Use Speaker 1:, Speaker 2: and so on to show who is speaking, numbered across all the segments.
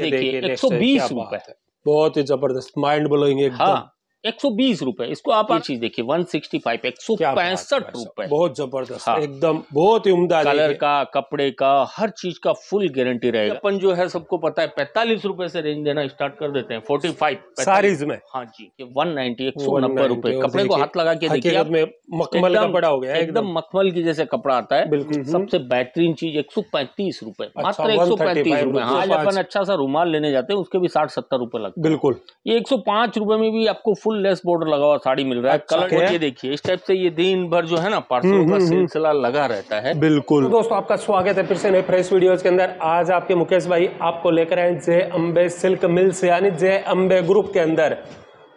Speaker 1: देखिए एक सौ बीस रुपए
Speaker 2: बहुत ही जबरदस्त माइंड ब्लोइंग एकदम हाँ,
Speaker 1: एक सौ बीस रूपए इसको आप ये चीज देखिए वन सिक्सटी फाइव एक सौ पैंसठ रूपए बहुत जबरदस्त हाँ। एकदम बहुत ही उम्दा कलर का कपड़े का हर चीज का फुल गारंटी रहेगा अपन जो है सबको पता है पैंतालीस रूपए से रेंज देना स्टार्ट कर देते हैं फोर्टी फाइव साड़ीज में हाँ जी वन नाइनटी एक सौ नब्बे रूपए कपड़े को हाथ लगा के देखिए मखमल बड़ा हो गया एकदम मखमल की जैसे कपड़ा आता है बिल्कुल सबसे बेहतरीन चीज एक सौ पैंतीस रूपए मात्र एक सौ पैंतीस रूपए अपन अच्छा सा रुमाल लेने जाते हैं उसके भी साठ सत्तर रूपए लगते बिल्कुल ये एक सौ पांच रुपए में भी आपको फुल फुल लेस बॉर्डर लगा हुआ साड़ी मिल रहा है अच्छा, कलर ये देखिए इस टाइप से ये दिन भर जो है ना पार्सल का हम्म, हम्म, हम्म। सिलसिला लगा रहता
Speaker 2: है बिल्कुल तो दोस्तों आपका स्वागत है फिर से नए फ्रेश वीडियोस के अंदर आज आपके मुकेश भाई आपको लेकर आए जय अम्बे सिल्क मिल से यानी जय अम्बे ग्रुप के अंदर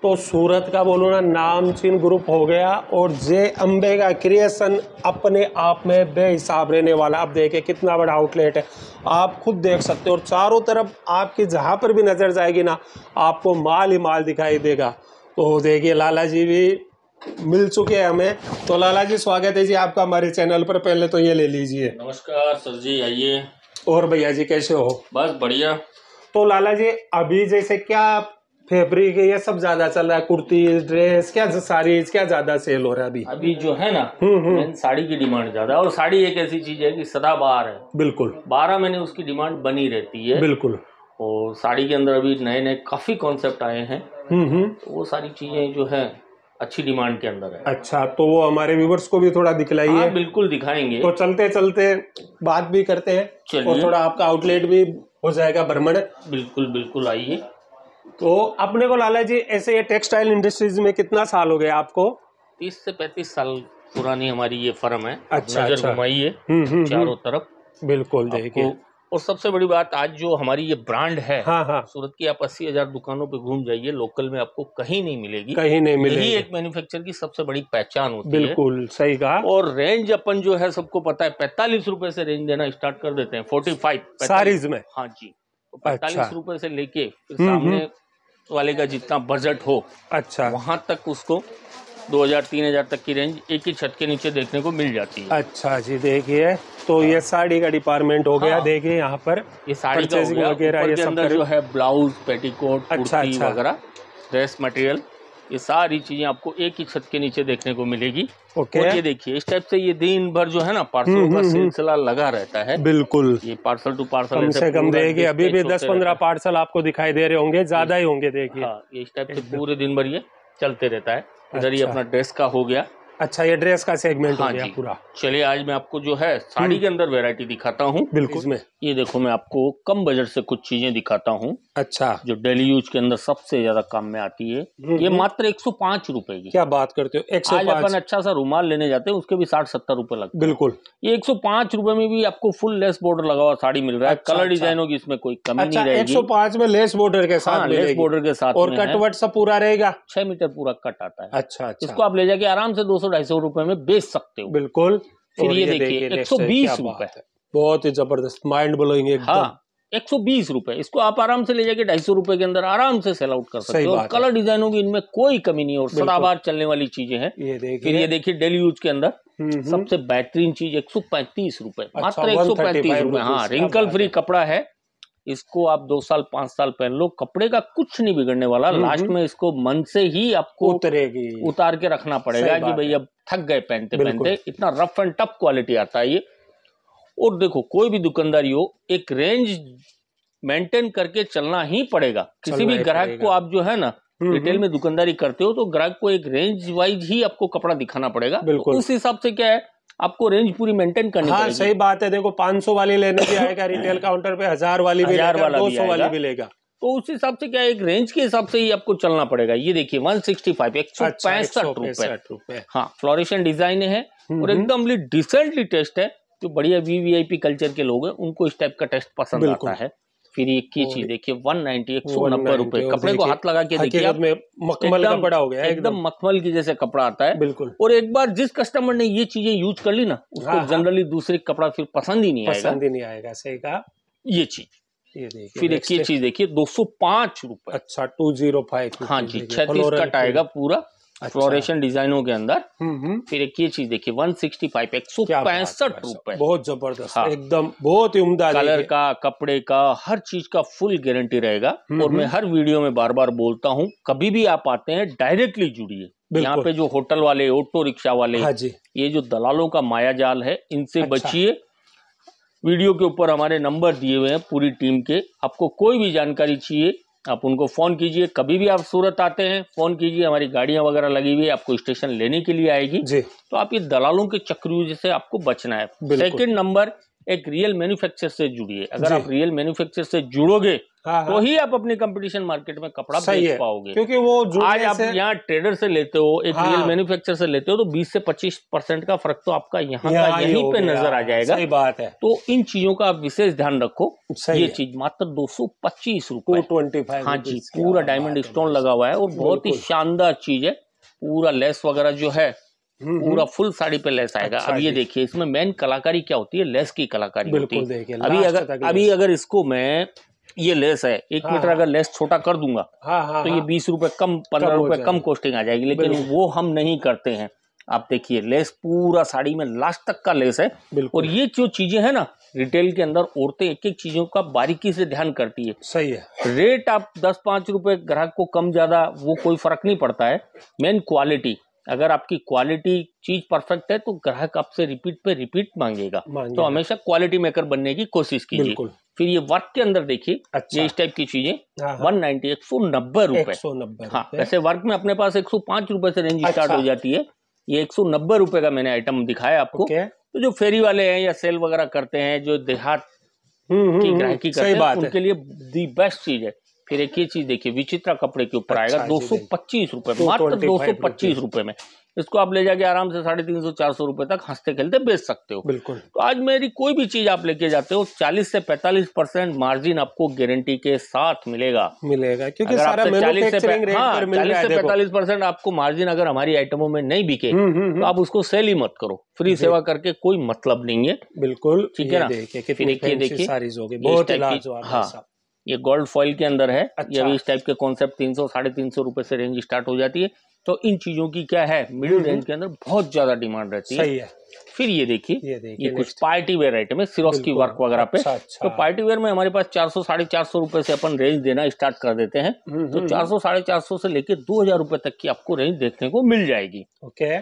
Speaker 2: तो सूरत का बोलो ना नामचीन ग्रुप हो गया और जे अम्बे का क्रिएशन अपने आप में बेहिसाब रहने वाला आप देखें कितना बड़ा आउटलेट है आप खुद देख सकते हो और चारों तरफ आपकी जहाँ पर भी नज़र जाएगी ना आपको माल ही माल दिखाई देगा तो देखिए लाला जी भी मिल चुके हैं हमें तो लाला जी स्वागत है जी आपका हमारे चैनल पर पहले तो ये ले लीजिए
Speaker 1: नमस्कार सर जी आइए और भैया जी कैसे हो बस बढ़िया
Speaker 2: तो लाला जी अभी जैसे क्या फेब्रिक ये सब ज्यादा चल रहा है कुर्ती ड्रेस
Speaker 1: क्या साड़ी क्या ज्यादा सेल हो रहा है अभी अभी जो है ना हम्म, हम्म। साड़ी की डिमांड ज्यादा और साड़ी एक ऐसी चीज है की सदा बार है बिल्कुल बारह महीने उसकी डिमांड बनी रहती है बिल्कुल और साड़ी के अंदर अभी नए नए काफी कॉन्सेप्ट आए हैं
Speaker 2: हम्म, तो हम्म।
Speaker 1: वो सारी चीज़ें जो है अच्छी डिमांड के अंदर है
Speaker 2: अच्छा तो वो हमारे व्यूवर्स को भी थोड़ा दिखलाइए हाँ,
Speaker 1: बिल्कुल दिखाएंगे तो
Speaker 2: चलते चलते बात भी करते हैं और थोड़ा आपका आउटलेट भी हो जाएगा भ्रमण
Speaker 1: बिल्कुल बिल्कुल आइए तो अपने को
Speaker 2: लाला जी ऐसे ये टेक्सटाइल इंडस्ट्रीज में कितना साल हो गया आपको
Speaker 1: तीस से पैंतीस साल पुरानी हमारी ये फर्म है अच्छा अच्छा। घुमाइए हम्म, चारों तरफ
Speaker 2: बिल्कुल देखिए
Speaker 1: और सबसे बड़ी बात आज जो हमारी ये ब्रांड है हाँ हाँ। सूरत की आप अस्सी हजार दुकानों पे घूम जाइए लोकल में आपको कहीं नहीं मिलेगी कहीं नहीं मिलेगी एक मैन्युफैक्चर की सबसे बड़ी पहचान होती बिल्कुल, है बिल्कुल सही कहा और रेंज अपन जो है सबको पता है पैतालीस रूपए से रेंज देना स्टार्ट कर देते हैं फोर्टी फाइव सारीज में हाँ जी तो अच्छा। पैतालीस रूपए से लेके हम्म, हम्म। सामने वाले का जितना बजट हो अच्छा वहां तक उसको दो हजार तीन हजार तक की रेंज एक ही छत के नीचे देखने को मिल जाती है
Speaker 2: अच्छा जी देखिए तो हाँ। ये साड़ी का डिपार्टमेंट हो गया हाँ।
Speaker 1: देखिए यहाँ पर ये साड़ी का वगैरह ये सब जो है ब्लाउज पेटीकोट अच्छा, अच्छा। वगैरह ड्रेस मटेरियल ये सारी चीजें आपको एक ही छत के नीचे देखने को मिलेगी ओके और ये देखिए इस टाइप से ये दिन भर जो है ना पार्सल हम्म, का हम्म, हम्म। सिलसिला लगा रहता है बिल्कुल ये पार्सल टू पार्सल कम से कम देखिए अभी भी दस पंद्रह
Speaker 2: पार्सल आपको दिखाई दे रहे होंगे ज्यादा ही होंगे देखिए हाँ,
Speaker 1: ये इस टाइप से पूरे दिन भर ये चलते रहता है इधर ही अच्छा। अपना ड्रेस का हो गया
Speaker 2: अच्छा ये ड्रेस का सेगमेंट हाँ हो गया पूरा
Speaker 1: चलिए आज मैं आपको जो है साड़ी हम्म। के अंदर वैरायटी दिखाता हूँ बिल्कुल इसमें ये देखो मैं आपको कम बजट से कुछ चीजें दिखाता हूँ अच्छा जो डेली यूज के अंदर सबसे ज्यादा काम में आती है हम्म, ये हम्म। मात्र एक सौ पांच रूपए की क्या बात करते हो एक सौ अपन अच्छा सा रूमाल लेने जाते हैं उसके भी साठ सत्तर रूपए लगते बिल्कुल ये एक सौ में भी आपको फुल लेस बॉर्डर लगा हुआ साड़ी मिल रहा है कलर डिजाइनों की इसमें कोई कमी अच्छा, नहीं रहेगी एक सौ
Speaker 2: पांच में लेस बॉर्डर के साथ हाँ, लेस बॉर्डर के साथ और कट वट
Speaker 1: सब पूरा रहेगा छह मीटर पूरा कट आता है अच्छा, अच्छा इसको आप ले जाके आराम से दो सौ ढाई सौ रुपए में बेच सकते हो बिल्कुल फिर ये देखिए एक सौ बीस रुपए
Speaker 2: बहुत ही जबरदस्त माइंड
Speaker 1: ब्लोइंग हाँ एक सौ बीस रुपए इसको आप आराम से ले जाके ढाई सौ रुपए के अंदर आराम से सेल आउट कर सकते हो कलर डिजाइनों की इनमें कोई कमी नहीं और सदाबार चलने वाली चीजें हैं फिर ये देखिए डेली यूज के अंदर हम्म, हम्म। सबसे बेहतरीन चीज एक सौ पैंतीस रूपए अच्छा, मात्र एक सौ पैंतीस रूपए हाँ रिंकल फ्री कपड़ा है इसको आप दो साल पांच साल पहन लो कपड़े का कुछ नहीं बिगड़ने वाला लास्ट में इसको मन से ही आपको उतरेगी उतार के रखना पड़ेगा कि भाई अब थक गए पहनते पहनते इतना रफ एंड टफ क्वालिटी आता है ये और देखो कोई भी दुकानदारी हो एक रेंज मेंटेन करके चलना ही पड़ेगा किसी भी ग्राहक को आप जो है ना रिटेल में दुकानदारी करते हो तो ग्राहक को एक रेंज वाइज ही आपको कपड़ा दिखाना पड़ेगा तो बिल्कुल उस हिसाब से क्या है आपको रेंज पूरी मेंटेन करनी हाँ सही
Speaker 2: बात है देखो 500 वाली लेने भी आएगा रिटेल काउंटर पे
Speaker 1: हजार वाली भी हजार वाला दो सौ वाली भी लेगा तो उस हिसाब से क्या एक रेंज के हिसाब से ही आपको चलना पड़ेगा ये देखिए 165 अच्छा, एक सौ पैंसठ रुपए हाँ फ्लोरिशन डिजाइन है हम्म, और एकदम डिसेंटली टेस्ट है जो बढ़िया वी कल्चर के लोग हैं उनको इस टाइप का टेस्ट पसंद आता है फिर एक ही चीज देखिए वन नाइनटी एक सौ नब्बे रुपए कपड़े को हाथ लगा के देखिए आप में मखमल का बड़ा हो गया एकदम मखमल की जैसे कपड़ा आता है बिल्कुल और एक बार जिस कस्टमर ने ये चीजें यूज कर ली ना हाँ, उसको जनरली हाँ। दूसरे कपड़ा फिर पसंद ही नहीं आएगा पसंद ही
Speaker 2: नहीं आएगा सही कहा ये चीज फिर एक
Speaker 1: ये चीज देखिए दो सौ पांच रूपए अच्छा टू जीरो फाइव हाँ जी छत्तीस कट आएगा पूरा अच्छा। फ्लोरेशन डिजाइनों के अंदर हम्म, हम्म। फिर एक ये चीज देखिए फाइव एक सौ पैंसठ रूपए बहुत जबरदस्त हाँ। एकदम बहुत ही उम्दा कलर का कपड़े का हर चीज का फुल गारंटी रहेगा हम्म, और मैं हर वीडियो में बार बार बोलता हूँ कभी भी आप आते हैं डायरेक्टली जुड़िए यहाँ पे जो होटल वाले ऑटो रिक्शा वाले हाँ जी। ये जो दलालों का माया जाल है इनसे अच्छा। बचिए वीडियो के ऊपर हमारे नंबर दिए हुए हैं पूरी टीम के आपको कोई भी जानकारी चाहिए आप उनको फ़ोन कीजिए कभी भी आप सूरत आते हैं फ़ोन कीजिए हमारी गाड़ियां वगैरह लगी हुई है आपको स्टेशन लेने के लिए आएगी जी तो आप ये दलालों के चक्रियों से आपको बचना है सेकेंड नंबर एक रियल मैन्युफैक्चर से जुड़िए अगर आप रियल मैन्युफैक्चर से जुड़ोगे हाँ, तो हाँ। ही आप अपनी कंपटीशन मार्केट में कपड़ा बेच पाओगे क्योंकि वो जो आज आप यहाँ ट्रेडर से लेते हो एक हाँ, रियल मैन्युफैक्चर से लेते हो तो 20 से 25 परसेंट का फर्क तो आपका यहाँ का यहीं पे नजर आ जाएगा सही बात है तो इन चीजों का आप विशेष ध्यान रखो ये चीज मात्र दो सौ पच्चीस रूपए हाँ जी पूरा डायमंड स्टोन लगा हुआ है और बहुत ही शानदार चीज है पूरा लेस वगैरह जो है हम्म, हम्म। पूरा फुल साड़ी पे लेस आएगा अच्छा अब ये देखिए इसमें मेन कलाकारी क्या होती है लेस की कलाकारी होती है अभी अगर अभी अगर इसको मैं ये लेस है एक हाँ, मीटर हाँ। अगर लेस छोटा कर दूंगा
Speaker 2: हाँ, हाँ, तो ये हाँ। बीस रुपए कम पंद्रह रुपए कम
Speaker 1: कॉस्टिंग आ जाएगी लेकिन वो हम नहीं करते हैं आप देखिए लेस पूरा साड़ी में लास्ट तक का लेस है और ये जो चीजें हैं ना रिटेल के अंदर औरतें एक एक चीजों का बारीकी से ध्यान करती है सही है रेट आप दस पांच रुपए ग्राहक को कम ज्यादा वो कोई फर्क नहीं पड़ता है मेन क्वालिटी अगर आपकी क्वालिटी चीज परफेक्ट है तो ग्राहक आपसे रिपीट पे रिपीट मांगेगा तो हमेशा क्वालिटी मेकर बनने की कोशिश कीजिए फिर ये वर्क के अंदर देखिए अच्छा। ये इस टाइप की चीजें वन हाँ, नाइनटी हाँ। एक सौ नब्बे रूपए हाँ वैसे वर्क में अपने पास एक सौ पांच रूपये से रेंज स्टार्ट हो अच्छा। जाती है ये एक सौ नब्बे रूपये का मैंने आइटम दिखाया आपको तो जो फेरी वाले हैं या सेल वगैरह करते हैं जो देहात हम्म, हम्म, की हम्म, ग्राहकी करते हैं उनके लिए दी बेस्ट चीज है फिर एक ये चीज देखिए विचित्रा कपड़े के ऊपर अच्छा, आएगा दो सौ पच्चीस रूपये मात्र दो सौ पच्चीस रूपये में इसको आप ले जाके आराम से साढ़े तीन सौ चार सौ रुपए तक हंसते खेलते बेच सकते हो बिल्कुल तो आज मेरी कोई भी चीज आप लेके जाते हो चालीस से पैंतालीस परसेंट मार्जिन आपको गारंटी के साथ मिलेगा मिलेगा क्योंकि चालीस से हाँ, चालीस से पैंतालीस परसेंट आपको मार्जिन अगर हमारी आइटमों में नहीं बिके हम्म, हम्म, तो हम्म। आप उसको सेल ही मत करो फ्री सेवा करके कोई मतलब नहीं है बिल्कुल ठीक है ना देखिए सारी हाँ ये गोल्ड फॉइल के अंदर है अच्छा। ये इस टाइप के कॉन्सेप्ट तीन सौ साढ़े तीन सौ रुपए से रेंज स्टार्ट हो जाती है तो इन चीज़ों की क्या है मिडिल हम्म। रेंज के अंदर बहुत ज़्यादा डिमांड रहती है सही है फिर ये देखिए ये, ये कुछ पार्टी वेयर आइटम है सिरोस की वर्क वगैरह पे अच्छा, अच्छा। तो पार्टी वेयर में हमारे पास चार सौ साढ़े चार सौ रुपए से अपन रेंज देना स्टार्ट कर देते हैं हम्म, तो हम्म, चार सौ साढ़े चार सौ से लेके दो हजार रुपए तक की आपको रेंज देखने को मिल जाएगी ओके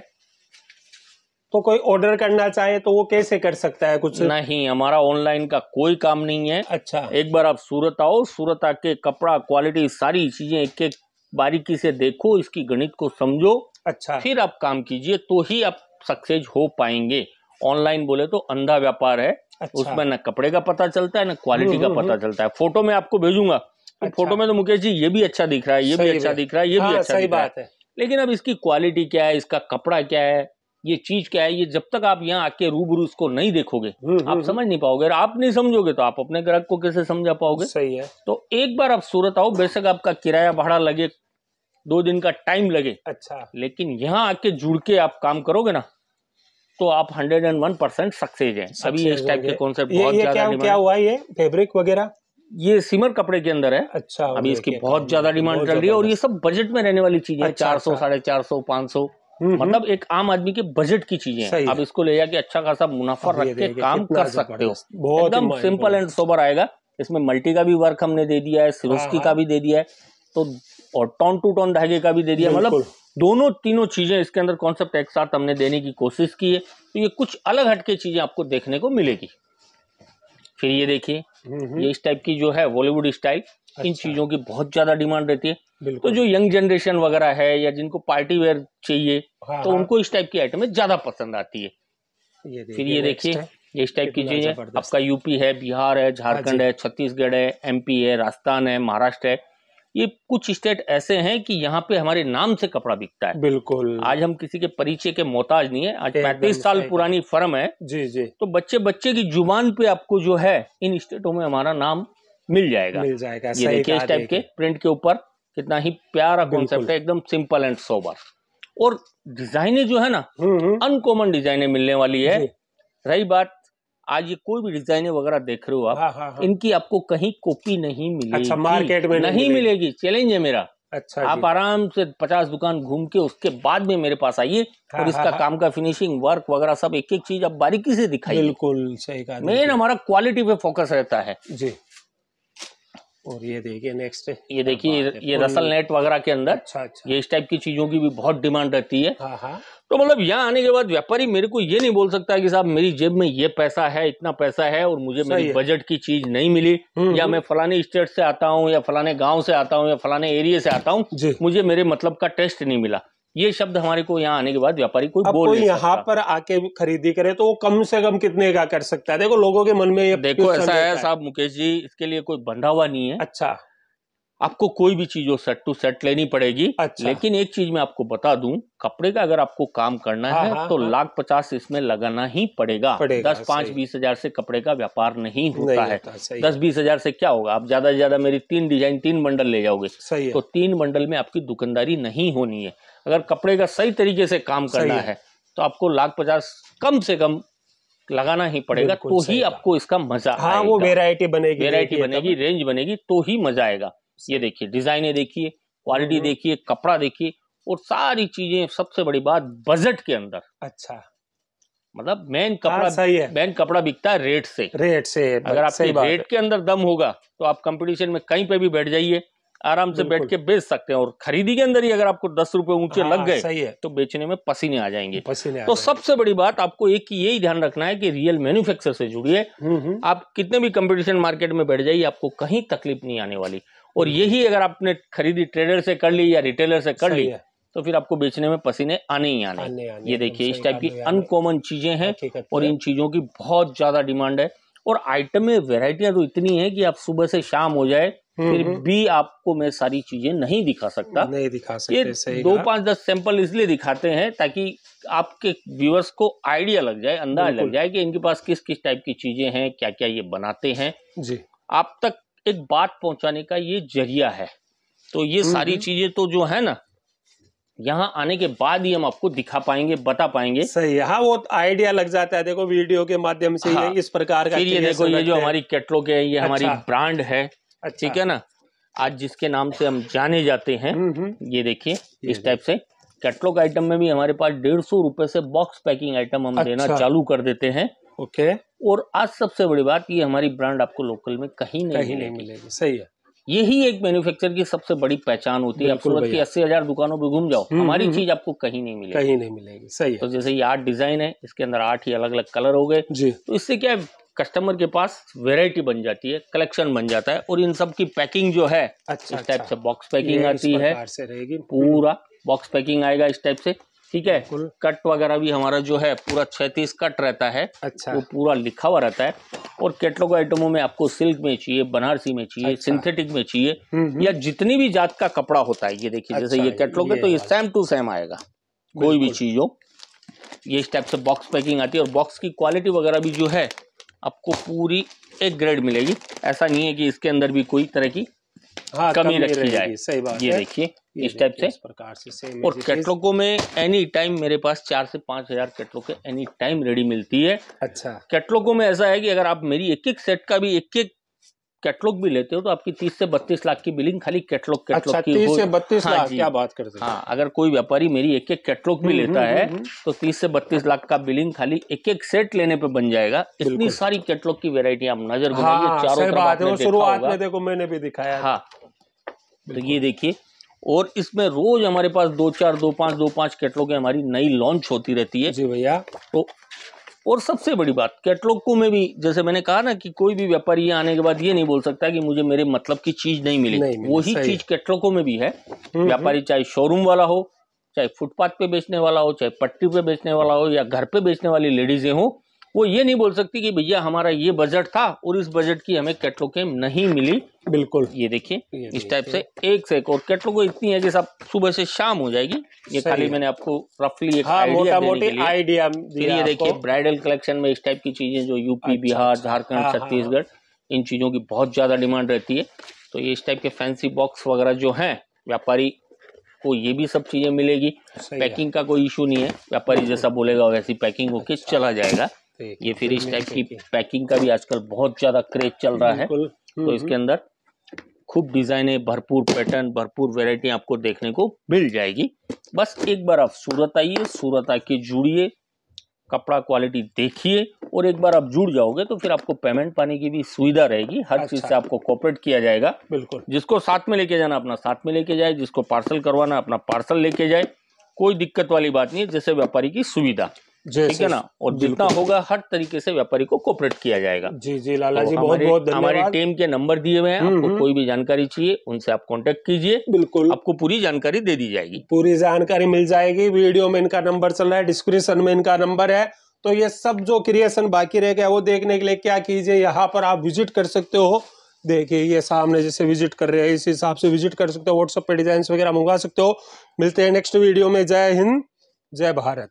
Speaker 2: तो कोई ऑर्डर करना चाहे तो वो कैसे कर सकता
Speaker 1: है कुछ नहीं हमारा ऑनलाइन का कोई काम नहीं है अच्छा एक बार आप सूरत आओ सूरत आके कपड़ा क्वालिटी सारी चीजें एक एक बारीकी से देखो इसकी गणित को समझो अच्छा फिर आप काम कीजिए तो ही आप सक्सेस हो पाएंगे ऑनलाइन बोले तो अंधा व्यापार है अच्छा। उसमें न कपड़े का पता चलता है न क्वालिटी का हम्म, हम्म, पता हम्म। चलता है फोटो में आपको भेजूंगा तो अच्छा। फोटो में तो मुकेश जी ये भी अच्छा दिख रहा है ये भी अच्छा दिख रहा है ये भी हाँ, अच्छा दिख रहा है लेकिन अब इसकी क्वालिटी क्या है इसका कपड़ा क्या है ये चीज क्या है ये जब तक आप यहाँ आके रूबरू इसको नहीं देखोगे हम्म, हम्म, आप हम्म। समझ नहीं पाओगे आप नहीं समझोगे तो आप अपने ग्राहक को कैसे समझा पाओगे सही है तो एक बार आप सूरत आओ बेशक आपका किराया भाड़ा लगे दो दिन का टाइम लगे अच्छा लेकिन यहाँ आके जुड़ के आप काम करोगे ना तो आप 101 परसेंट सक्सेस है सभी इस टाइप के कॉन्सेप्ट बहुत ज्यादा क्या हुआ ये फैब्रिक वगैरह ये सिमर कपड़े के अंदर है अच्छा अभी इसकी बहुत ज्यादा डिमांड चल रही है और ये सब बजट में रहने वाली चीजें अच्छा, चार सौ अच्छा। साढ़े चार सौ पांच सौ हम्म, हम्म। मतलब एक आम आदमी के बजट की चीजें आप इसको ले जाके अच्छा खासा मुनाफा रख के काम कर सकते हो एकदम सिंपल एंड सोबर आएगा इसमें मल्टी का भी वर्क हमने दे दिया है सिरोस्की हाँ, का हाँ। भी दे दिया है तो और टॉन टू टॉन धागे का भी दे दिया मतलब दोनों तीनों चीजें इसके अंदर कॉन्सेप्ट एक साथ हमने देने की कोशिश की है तो ये कुछ अलग हटके चीजें आपको देखने को मिलेगी फिर ये देखिए हम्म, ये इस टाइप की जो है बॉलीवुड स्टाइल अच्छा। इन चीज़ों की बहुत ज़्यादा डिमांड रहती है तो जो यंग जनरेशन वगैरह है या जिनको पार्टी वेयर चाहिए हाँ, तो हाँ। उनको इस टाइप की आइटमें ज़्यादा पसंद आती है ये फिर ये देखिए ये इस टाइप की चीज़ें आपका यूपी है बिहार है झारखंड हाँ है छत्तीसगढ़ है एमपी है राजस्थान है महाराष्ट्र है ये कुछ स्टेट ऐसे हैं कि यहाँ पे हमारे नाम से कपड़ा बिकता है बिल्कुल आज हम किसी के परिचय के मोहताज नहीं है आज पैंतीस साल पुरानी फर्म है जी जी तो बच्चे बच्चे की जुबान पे आपको जो है इन स्टेटों में हमारा नाम मिल जाएगा मिल जाएगा ये देखिए इस टाइप के प्रिंट के ऊपर कितना ही प्यारा कॉन्सेप्ट है एकदम सिंपल एंड सोबर और डिजाइने जो है ना अनकॉमन हम्म, डिजाइने हम्म। मिलने वाली है रही बात आज ये कोई भी डिजाइने वगैरह देख रहे हो आप हाँ, हाँ, हाँ। इनकी आपको कहीं कॉपी नहीं मिलेगी अच्छा मार्केट में नहीं मिलेगी चैलेंज है मेरा अच्छा आप आराम से पचास दुकान घूम के उसके बाद में मेरे पास आइए और इसका हा। काम का फिनिशिंग वर्क वगैरह सब एक एक चीज आप बारीकी से दिखाइए बिल्कुल सही कहा मेन हमारा क्वालिटी पे फोकस रहता है जी और ये देखिए नेक्स्ट ये देखिए ये रसल नेट वगैरह के अंदर अच्छा अच्छा ये इस टाइप की चीजों की भी बहुत डिमांड रहती है हाँ, हाँ। तो मतलब यहाँ आने के बाद व्यापारी मेरे को ये नहीं बोल सकता कि साहब मेरी जेब में ये पैसा है इतना पैसा है और मुझे मेरी बजट की चीज नहीं मिली हम्म, या हम्म। मैं फलाने स्टेट से आता हूँ या फलाने गांव से आता हूँ या फलाने एरिया से आता हूँ मुझे मेरे मतलब का टेस्ट नहीं मिला ये शब्द हमारे को यहाँ आने के बाद व्यापारी कोई बोल कोई यहाँ
Speaker 2: पर आके खरीदी करे तो वो कम से कम कितने का कर सकता है देखो लोगों के मन में
Speaker 1: ये देखो ऐसा है साहब मुकेश जी इसके लिए कोई बंधा हुआ नहीं है अच्छा आपको कोई भी चीज हो सेट टू सेट लेनी पड़ेगी अच्छा। लेकिन एक चीज मैं आपको बता दूं कपड़े का अगर आपको काम करना हाँ, है हाँ, तो हाँ, लाख पचास इसमें लगाना ही पड़ेगा, पड़ेगा दस पांच बीस हजार से कपड़े का व्यापार नहीं होता नहीं है दस बीस हजार से क्या होगा आप ज्यादा से ज्यादा मेरी तीन डिजाइन तीन बंडल ले जाओगे तो तीन बंडल में आपकी दुकानदारी नहीं होनी है अगर कपड़े का सही तरीके से काम करना है तो आपको लाख पचास कम से कम लगाना ही पड़ेगा तो ही आपको इसका मजा हाँ वो वेरायटी
Speaker 2: बनेगी वेरायटी बनेगी
Speaker 1: रेंज बनेगी तो ही मजा आएगा ये देखिए डिज़ाइने देखिए क्वालिटी हम्म। देखिए कपड़ा देखिए और सारी चीजें सबसे बड़ी बात बजट के अंदर अच्छा मतलब मेन हाँ, कपड़ा सही है मेन कपड़ा बिकता है रेट से रेट से अगर आपके रेट के अंदर दम होगा तो आप कंपटीशन में कहीं पे भी बैठ जाइए आराम से बैठ के बेच सकते हैं और खरीदी के अंदर ही अगर आपको दस रुपए ऊंचे हाँ, लग गए सही है तो बेचने में पसीने आ जाएंगे पसीने आ तो सबसे बड़ी बात आपको एक यही ध्यान रखना है कि रियल मैन्युफैक्चर से जुड़िए हम्म, हम्म। आप कितने भी कंपटीशन मार्केट में बैठ जाइए आपको कहीं तकलीफ नहीं आने वाली और यही अगर आपने खरीदी ट्रेडर से कर ली या रिटेलर से कर ली तो फिर आपको बेचने में पसीने आने ही आने, आने, आने ये देखिए इस टाइप की अनकॉमन चीजें हैं और इन चीजों की बहुत ज्यादा डिमांड है और आइटम में वेराइटियां तो इतनी है कि आप सुबह से शाम हो जाए हम्म, फिर हम्म। भी आपको मैं सारी चीजें नहीं दिखा सकता नहीं दिखा सकते ये सही दो पांच दस सैंपल इसलिए दिखाते हैं ताकि आपके व्यूअर्स को आइडिया लग जाए अंदाज लग जाए कि इनके पास किस किस टाइप की चीजें हैं क्या क्या ये बनाते हैं जी आप तक एक बात पहुंचाने का ये जरिया है तो ये हम्म, सारी हम्म। चीजें तो जो है ना यहाँ आने के बाद ही हम आपको दिखा पाएंगे बता पाएंगे सही हाँ वो आइडिया लग जाता है देखो वीडियो के माध्यम से हाँ, इस प्रकार का ये देखो ये जो हमारी कैटलॉग है ये अच्छा, हमारी ब्रांड है अच्छा, ठीक है ना आज जिसके नाम से हम जाने जाते हैं हम्म, ये देखिए इस टाइप से कैटलॉग आइटम में भी हमारे पास डेढ़ सौ रुपए से बॉक्स पैकिंग आइटम हम देना अच्छा। चालू कर देते हैं ओके और आज सबसे बड़ी बात ये हमारी ब्रांड आपको लोकल में कहीं नहीं कहीं नहीं मिलेगी सही है यही एक मैन्युफैक्चर की सबसे बड़ी पहचान होती है आप की अस्सी हजार दुकानों पे घूम जाओ हम्म, हमारी हम्म, चीज हम्म। आपको कहीं नहीं मिलेगी कहीं नहीं मिलेगी सही है तो जैसे ये आठ डिजाइन है इसके अंदर आठ ही अलग अलग कलर हो गए जी तो इससे क्या है कस्टमर के पास वेरायटी बन जाती है कलेक्शन बन जाता है और इन सब की पैकिंग जो है अच्छा, इस टाइप अच्छा। से बॉक्स पैकिंग आती है पूरा बॉक्स पैकिंग आएगा इस टाइप से ठीक है कट वगैरह भी हमारा जो है पूरा छैतीस कट रहता है अच्छा वो पूरा लिखा हुआ रहता है और कैटलॉग आइटमों में आपको सिल्क में चाहिए बनारसी में चाहिए अच्छा। सिंथेटिक में चाहिए हम्म, हम्म। या जितनी भी जात का कपड़ा होता है ये देखिए अच्छा, जैसे ये अच्छा, कैटलॉग है तो ये सेम टू सेम आएगा कोई भी चीज हो ये इस टाइप से बॉक्स पैकिंग आती है और बॉक्स की क्वालिटी वगैरह भी जो है आपको पूरी एक ग्रेड मिलेगी ऐसा नहीं है कि इसके अंदर भी कोई तरह की
Speaker 2: हाँ, कमी रखी जाए सही बात ये देखिए इस टाइप से इस प्रकार से सेम और
Speaker 1: कैटलॉगो में एनी टाइम मेरे पास चार से पांच हजार कैटलॉग एनी टाइम रेडी मिलती है अच्छा कैटलॉगो में ऐसा है कि अगर आप मेरी एक एक सेट का भी एक एक कैटलॉग भी लेते हो तो आपकी तीस से बत्तीस लाख की बिलिंग खाली कैटलॉग कैटलॉग अच्छा, की तीस से बत्तीस हाँ लाख क्या बात करते हैं हाँ अगर कोई व्यापारी मेरी एक एक कैटलॉग भी हम्म, लेता हम्म, है हम्म, तो तीस से बत्तीस लाख का बिलिंग खाली एक एक सेट लेने पे बन जाएगा इतनी सारी कैटलॉग की वेरायटी आप नजर हाँ, चारों शुरुआत में
Speaker 2: देखो मैंने भी दिखाया
Speaker 1: हाँ तो ये देखिए और इसमें रोज हमारे पास दो चार दो पांच दो पांच कैटलॉग हमारी नई लॉन्च होती रहती है जी भैया तो और सबसे बड़ी बात कैटलॉग को में भी जैसे मैंने कहा ना कि कोई भी व्यापारी आने के बाद ये नहीं बोल सकता कि मुझे मेरे मतलब की चीज नहीं मिली वही चीज कैटलॉगों में भी है हम्म, हम्म। व्यापारी चाहे शोरूम वाला हो चाहे फुटपाथ पे बेचने वाला हो चाहे पट्टी पे बेचने वाला हो या घर पे बेचने वाली लेडीजें हो वो ये नहीं बोल सकती कि भैया हमारा ये बजट था और इस बजट की हमें कैटलॉग नहीं मिली बिल्कुल ये देखिए इस टाइप से एक से एक और कैटलॉग इतनी है कि सब सुबह से शाम हो जाएगी ये खाली मैंने आपको रफली एक आइडिया फिर ये देखिए ब्राइडल कलेक्शन में इस टाइप की चीजें जो यूपी बिहार झारखंड छत्तीसगढ़ इन चीजों की बहुत ज्यादा डिमांड रहती है तो ये इस टाइप के फैंसी बॉक्स वगैरह जो है व्यापारी को ये भी सब चीजें मिलेगी पैकिंग का कोई इशू नहीं है व्यापारी जैसा बोलेगा वैसी पैकिंग होके अच्छा। चला जाएगा ये तो फिर इस टाइप की पैकिंग का भी आजकल बहुत ज़्यादा क्रेज चल रहा है तो हम्म। इसके अंदर खूब डिज़ाइने भरपूर पैटर्न भरपूर वैरायटी आपको देखने को मिल जाएगी बस एक बार आप सूरत आइए सूरत आके जुड़िए कपड़ा क्वालिटी देखिए और एक बार आप जुड़ जाओगे तो फिर आपको पेमेंट पाने की भी सुविधा रहेगी हर अच्छा। चीज़ से आपको कॉपरेट किया जाएगा बिल्कुल जिसको साथ में लेके जाना अपना साथ में लेके जाए जिसको पार्सल करवाना अपना पार्सल लेके जाए कोई दिक्कत वाली बात नहीं है जैसे व्यापारी की सुविधा ठीक है ना और जितना होगा हर तरीके से व्यापारी को कोऑपरेट किया जाएगा जी जी लाला तो जी बहुत बहुत हमारी टीम के नंबर दिए हुए हैं हम्म, आपको हम्म। कोई भी जानकारी चाहिए उनसे आप कांटेक्ट कीजिए बिल्कुल आपको पूरी जानकारी दे दी जाएगी
Speaker 2: पूरी जानकारी मिल जाएगी वीडियो में इनका नंबर चल रहा है डिस्क्रिप्शन में इनका नंबर है तो ये सब जो क्रिएशन बाकी रह गया वो देखने के लिए क्या कीजिए यहाँ पर आप विजिट कर सकते हो देखिए ये सामने जैसे विजिट कर रहे हैं इस हिसाब से विजिट कर सकते हो व्हाट्सएप पे डिजाइन वगैरह मंगवा सकते हो मिलते हैं नेक्स्ट वीडियो में जय हिंद जय भारत